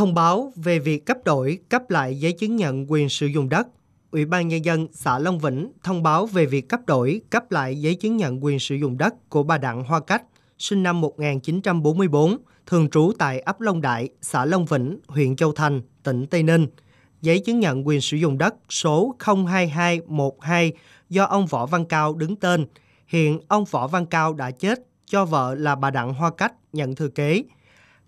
Thông báo về việc cấp đổi, cấp lại giấy chứng nhận quyền sử dụng đất. Ủy ban Nhân dân xã Long Vĩnh thông báo về việc cấp đổi, cấp lại giấy chứng nhận quyền sử dụng đất của bà Đặng Hoa Cách, sinh năm 1944, thường trú tại ấp Long Đại, xã Long Vĩnh, huyện Châu Thành, tỉnh Tây Ninh. Giấy chứng nhận quyền sử dụng đất số 02212 do ông Võ Văn Cao đứng tên. Hiện ông Võ Văn Cao đã chết, cho vợ là bà Đặng Hoa Cách nhận thừa kế.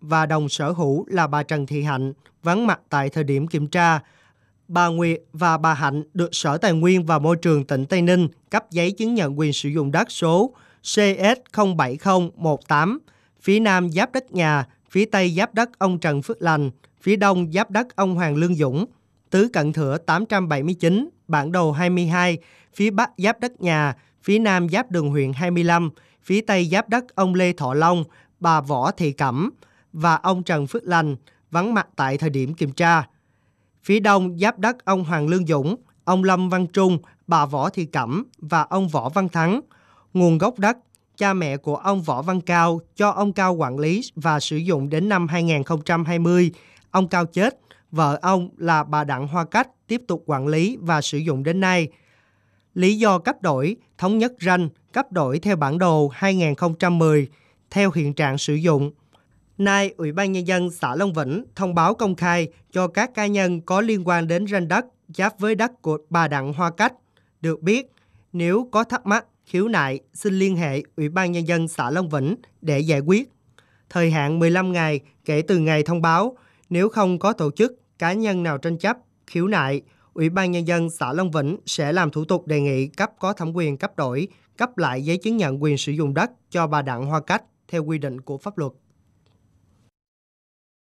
và đồng sở hữu là bà Trần Thị Hạnh vắng mặt tại thời điểm kiểm tra. Bà Nguyệt và bà Hạnh được Sở Tài nguyên và Môi trường tỉnh Tây Ninh cấp giấy chứng nhận quyền sử dụng đất số CS07018, phía Nam giáp đất nhà, phía Tây giáp đất ông Trần Phước Lành, phía Đông giáp đất ông Hoàng Lương Dũng, tứ cận thửa 879, bản đồ 22, phía Bắc giáp đất nhà, phía Nam giáp đường huyện 25, phía Tây giáp đất ông Lê Thọ Long, bà Võ Thị Cẩm, và ông Trần Phước Lành vắng mặt tại thời điểm kiểm tra. Phía đông giáp đất ông Hoàng Lương Dũng, ông Lâm Văn Trung, bà Võ Thị Cẩm và ông Võ Văn Thắng. Nguồn gốc đất, cha mẹ của ông Võ Văn Cao cho ông Cao quản lý và sử dụng đến năm 2020. Ông Cao chết, vợ ông là bà Đặng Hoa Cách tiếp tục quản lý và sử dụng đến nay. Lý do cấp đổi, thống nhất ranh, cấp đổi theo bản đồ 2010 theo hiện trạng sử dụng. Nay, Ủy ban Nhân dân xã Long Vĩnh thông báo công khai cho các cá nhân có liên quan đến ranh đất giáp với đất của bà Đặng Hoa Cách. Được biết, nếu có thắc mắc, khiếu nại, xin liên hệ Ủy ban Nhân dân xã Long Vĩnh để giải quyết. Thời hạn 15 ngày kể từ ngày thông báo, nếu không có tổ chức, cá nhân nào tranh chấp, khiếu nại, Ủy ban Nhân dân xã Long Vĩnh sẽ làm thủ tục đề nghị cấp có thẩm quyền cấp đổi, cấp lại giấy chứng nhận quyền sử dụng đất cho bà Đặng Hoa Cách theo quy định của pháp luật.